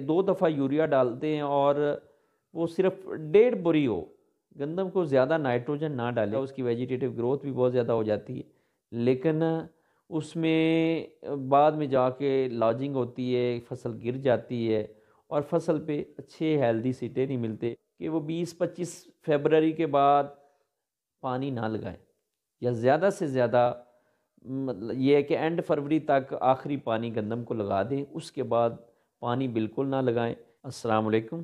दो दफ़ा यूरिया डालते हैं और वो सिर्फ डेढ़ बुरी हो गंदम को ज़्यादा नाइट्रोजन ना डाले उसकी वेजिटेटिव ग्रोथ भी बहुत ज़्यादा हो जाती है लेकिन उसमें बाद में जाके लॉजिंग होती है फसल गिर जाती है और फसल पे अच्छे हेल्दी सीटे नहीं मिलते कि वो 20-25 फरवरी के बाद पानी ना लगाएं या ज़्यादा से ज़्यादा मतलब ये है कि एंड फरवरी तक आखिरी पानी गंदम को लगा दें उसके बाद पानी बिल्कुल ना लगाएं अस्सलाम वालेकुम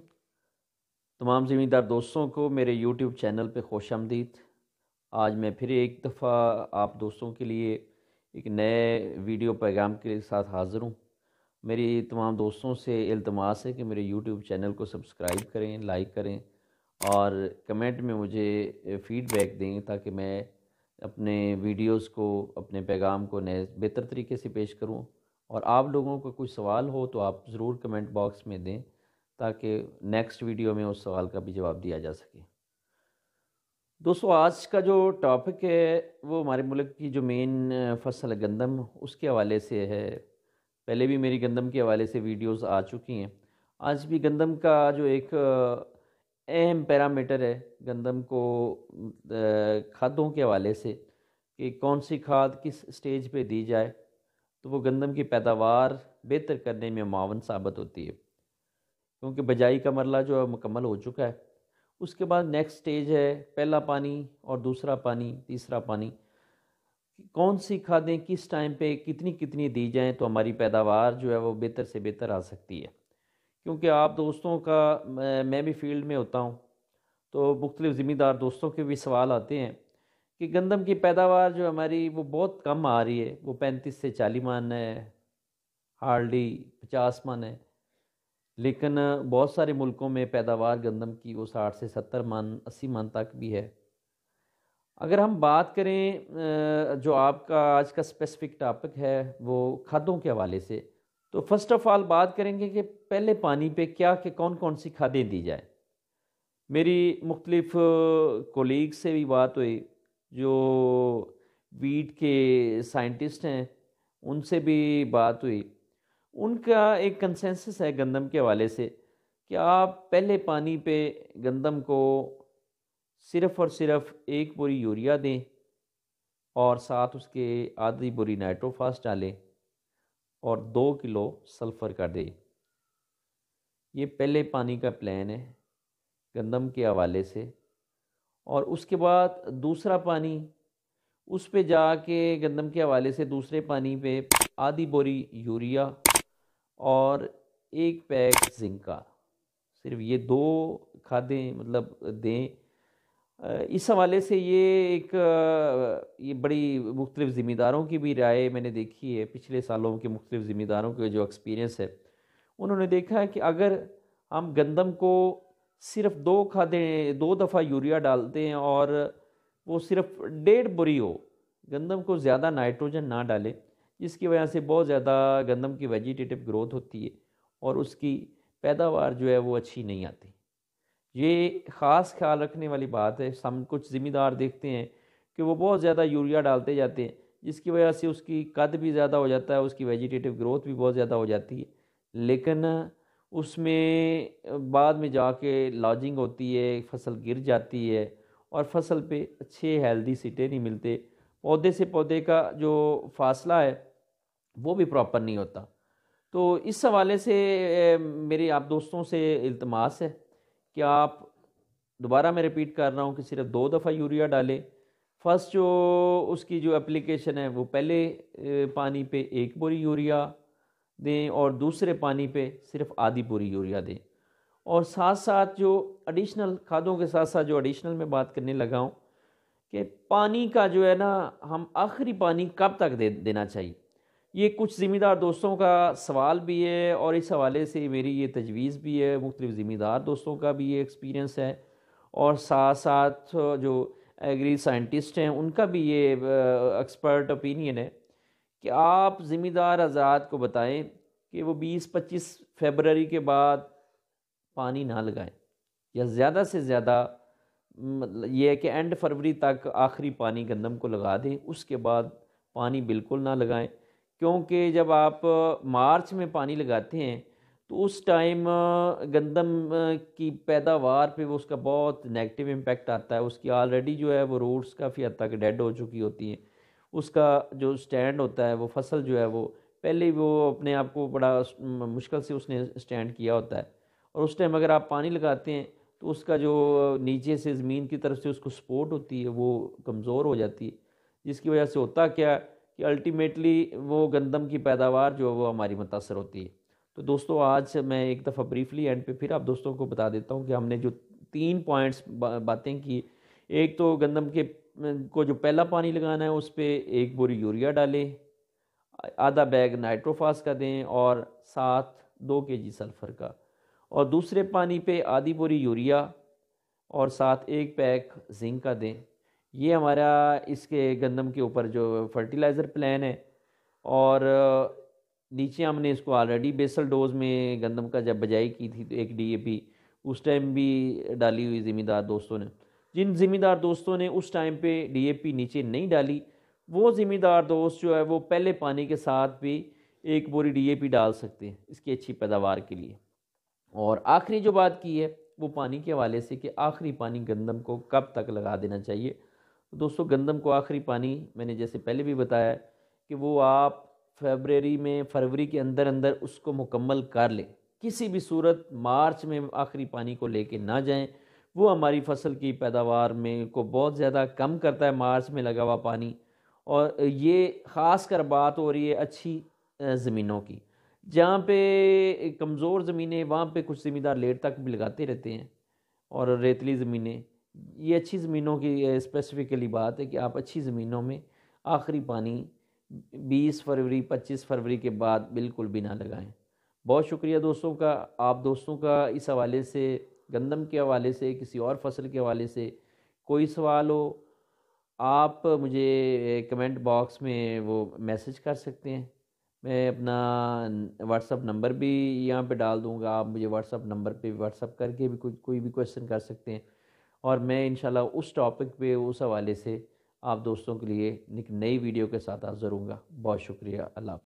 तमाम ज़मींदार दोस्तों को मेरे यूट्यूब चैनल पे खुश आमदीद आज मैं फिर एक दफ़ा आप दोस्तों के लिए एक नए वीडियो पैगाम के साथ हाज़िर हूँ मेरी तमाम दोस्तों से इल्तमास है कि मेरे यूट्यूब चैनल को सब्सक्राइब करें लाइक करें और कमेंट में मुझे फ़ीडबैक दें ताकि मैं अपने वीडियोस को अपने पैगाम को नए बेहतर तरीके से पेश करूं और आप लोगों का कोई सवाल हो तो आप ज़रूर कमेंट बॉक्स में दें ताकि नेक्स्ट वीडियो में उस सवाल का भी जवाब दिया जा सके दोस्तों आज का जो टॉपिक है वो हमारे मुल्क की जो मेन फसल गंदम उसके हवाले से है पहले भी मेरी गंदम के हवाले से वीडियोस आ चुकी हैं आज भी गंदम का जो एक अहम पैरामीटर है गंदम को खादों के हवाले से कि कौन सी खाद किस स्टेज पे दी जाए तो वो गंदम की पैदावार बेहतर करने में मावन साबित होती है क्योंकि बजाई का मरला जो है मुकम्मल हो चुका है उसके बाद नेक्स्ट स्टेज है पहला पानी और दूसरा पानी तीसरा पानी कौन सी खादें किस टाइम पे कितनी कितनी दी जाएँ तो हमारी पैदावार जो है वो बेहतर से बेहतर आ सकती है क्योंकि आप दोस्तों का मैं भी फील्ड में होता हूँ तो मुख्तलिफ़ ज़िम्मेदार दोस्तों के भी सवाल आते हैं कि गंदम की पैदावार जो हमारी वो बहुत कम आ रही है वो पैंतीस से चालीस मान है हार्डली पचास मान है लेकिन बहुत सारे मुल्कों में पैदावार गंदम की वो साठ से सत्तर मान अस्सी मान तक भी है अगर हम बात करें जो आपका आज का स्पेसिफिक टॉपिक है वो खादों के हवाले से तो फर्स्ट ऑफ ऑल बात करेंगे कि पहले पानी पे क्या कि कौन कौन सी खादें दी जाए मेरी मुख्तलिफ़ कोलीग से भी बात हुई जो वीट के साइंटिस्ट हैं उनसे भी बात हुई उनका एक कंसेंसस है गंदम के हवाले से कि आप पहले पानी पे गंदम को सिर्फ़ और सिर्फ एक बोरी यूरिया दें और साथ उसके आधी बोरी नाइट्रोफास डालें और दो किलो सल्फ़र का दें ये पहले पानी का प्लान है गंदम के हवाले से और उसके बाद दूसरा पानी उस पे जाके गंदम के हवाले से दूसरे पानी पे आधी बोरी यूरिया और एक पैक जिंक का सिर्फ ये दो खादें मतलब दें इस हवाले से ये एक ये बड़ी मुख्तलिफ ज़िम्मेदारों की भी राय मैंने देखी है पिछले सालों के मुख्तलिफ ज़िम्मेदारों के जो एक्सपीरियंस है उन्होंने देखा है कि अगर हम गंदम को सिर्फ दो खादें दो दफ़ा यूरिया डालते हैं और वो सिर्फ डेढ़ बुरी हो गंदम को ज़्यादा नाइट्रोजन ना डालें जिसकी वजह से बहुत ज़्यादा गंदम की वेजिटेटिव ग्रोथ होती है और उसकी पैदावार जो है वो अच्छी नहीं आती ये ख़ास ख्याल रखने वाली बात है हम कुछ ज़िम्मेदार देखते हैं कि वो बहुत ज़्यादा यूरिया डालते जाते हैं जिसकी वजह से उसकी कद भी ज़्यादा हो जाता है उसकी वेजिटेटिव ग्रोथ भी बहुत ज़्यादा हो जाती है लेकिन उसमें बाद में जाके लॉजिंग होती है फसल गिर जाती है और फसल पे अच्छे हेल्दी सीटें नहीं मिलते पौधे से पौधे का जो फासला है वो भी प्रॉपर नहीं होता तो इस हवाले से मेरे आप दोस्तों से इल्तमास है कि आप दोबारा मैं रिपीट कर रहा हूँ कि सिर्फ दो दफ़ा यूरिया डालें फर्स्ट जो उसकी जो एप्लीकेशन है वो पहले पानी पे एक बोरी यूरिया दें और दूसरे पानी पे सिर्फ आधी पूरी यूरिया दें और साथ साथ जो एडिशनल खादों के साथ साथ जो एडिशनल में बात करने लगा हूँ कि पानी का जो है ना हम आखिरी पानी कब तक दे देना चाहिए ये कुछ ज़िम्मेदार दोस्तों का सवाल भी है और इस हवाले से मेरी ये तजवीज़ भी है मुख्तलिफ़ ज़िम्मेदार दोस्तों का भी ये एक्सपीरियंस है और साथ साथ जो एग्री साइंटिस्ट हैं उनका भी ये एक्सपर्ट ओपिनियन है कि आप ज़िम्मेदार हजरात को बताएं कि वो 20-25 फरवरी के बाद पानी ना लगाएं या ज़्यादा से ज़्यादा मतलब ये है कि एंड फरवरी तक आखिरी पानी गंदम को लगा दें उसके बाद पानी बिल्कुल ना लगाएं क्योंकि जब आप मार्च में पानी लगाते हैं तो उस टाइम गंदम की पैदावार पे वो उसका बहुत नेगेटिव इम्पेक्ट आता है उसकी ऑलरेडी जो है वो रूट्स काफ़ी हद तक डेड हो चुकी होती हैं उसका जो स्टैंड होता है वो फसल जो है वो पहले वो अपने आप को बड़ा मुश्किल से उसने स्टैंड किया होता है और उस टाइम अगर आप पानी लगाते हैं तो उसका जो नीचे से ज़मीन की तरफ से उसको सपोर्ट होती है वो कमज़ोर हो जाती है जिसकी वजह से होता क्या कि अल्टीमेटली वो गंदम की पैदावार जो है वो हमारी मुतासर होती है तो दोस्तों आज मैं एक दफ़ा ब्रीफली एंड पे फिर आप दोस्तों को बता देता हूँ कि हमने जो तीन पॉइंट्स बातें की एक तो गंदम के को जो पहला पानी लगाना है उस पर एक बोरी यूरिया डालें आधा बैग नाइट्रोफास का दें और साथ दो के जी सल्फ़र का और दूसरे पानी पे आधी बोरी यूरिया और साथ एक पैक जिंक का दें ये हमारा इसके गंदम के ऊपर जो फर्टिलाइज़र प्लान है और नीचे हमने इसको ऑलरेडी बेसल डोज में गंदम का जब बजाई की थी तो एक डी उस टाइम भी डाली हुई ज़िम्मेदार दोस्तों ने जिन ज़िम्मेदार दोस्तों ने उस टाइम पे डीएपी नीचे नहीं डाली वो ज़िम्मेदार दोस्त जो है वो पहले पानी के साथ भी एक बोरी डीएपी डाल सकते हैं इसकी अच्छी पैदावार के लिए और आखिरी जो बात की है वो पानी के हवाले से कि आखिरी पानी गंदम को कब तक लगा देना चाहिए तो दोस्तों गंदम को आखिरी पानी मैंने जैसे पहले भी बताया कि वो आप फरवरी में फरवरी के अंदर अंदर उसको मुकम्मल कर लें किसी भी सूरत मार्च में आखिरी पानी को लेके ना जाएं वो हमारी फसल की पैदावार में को बहुत ज़्यादा कम करता है मार्च में लगा हुआ पानी और ये ख़ास कर बात हो रही है अच्छी ज़मीनों की जहाँ पे कमज़ोर ज़मीनें वहाँ पे कुछ ज़मींदार लेट तक भी लगाते रहते हैं और रेतली ज़मीनें ये अच्छी ज़मीनों की स्पेसिफ़िकली बात है कि आप अच्छी ज़मीनों में आखिरी पानी 20 फरवरी 25 फरवरी के बाद बिल्कुल भी ना लगाएं बहुत शुक्रिया दोस्तों का आप दोस्तों का इस हवाले से गंदम के हवाले से किसी और फसल के हवाले से कोई सवाल हो आप मुझे कमेंट बॉक्स में वो मैसेज कर सकते हैं मैं अपना व्हाट्सअप नंबर भी यहाँ पे डाल दूँगा आप मुझे व्हाट्सअप नंबर पे व्हाट्सअप करके भी कोई कोई भी क्वेश्चन कर सकते हैं और मैं इन उस टॉपिक पे उस हवाले से आप दोस्तों के लिए एक नई वीडियो के साथ हाजिर हूँ बहुत शुक्रिया अल्लाह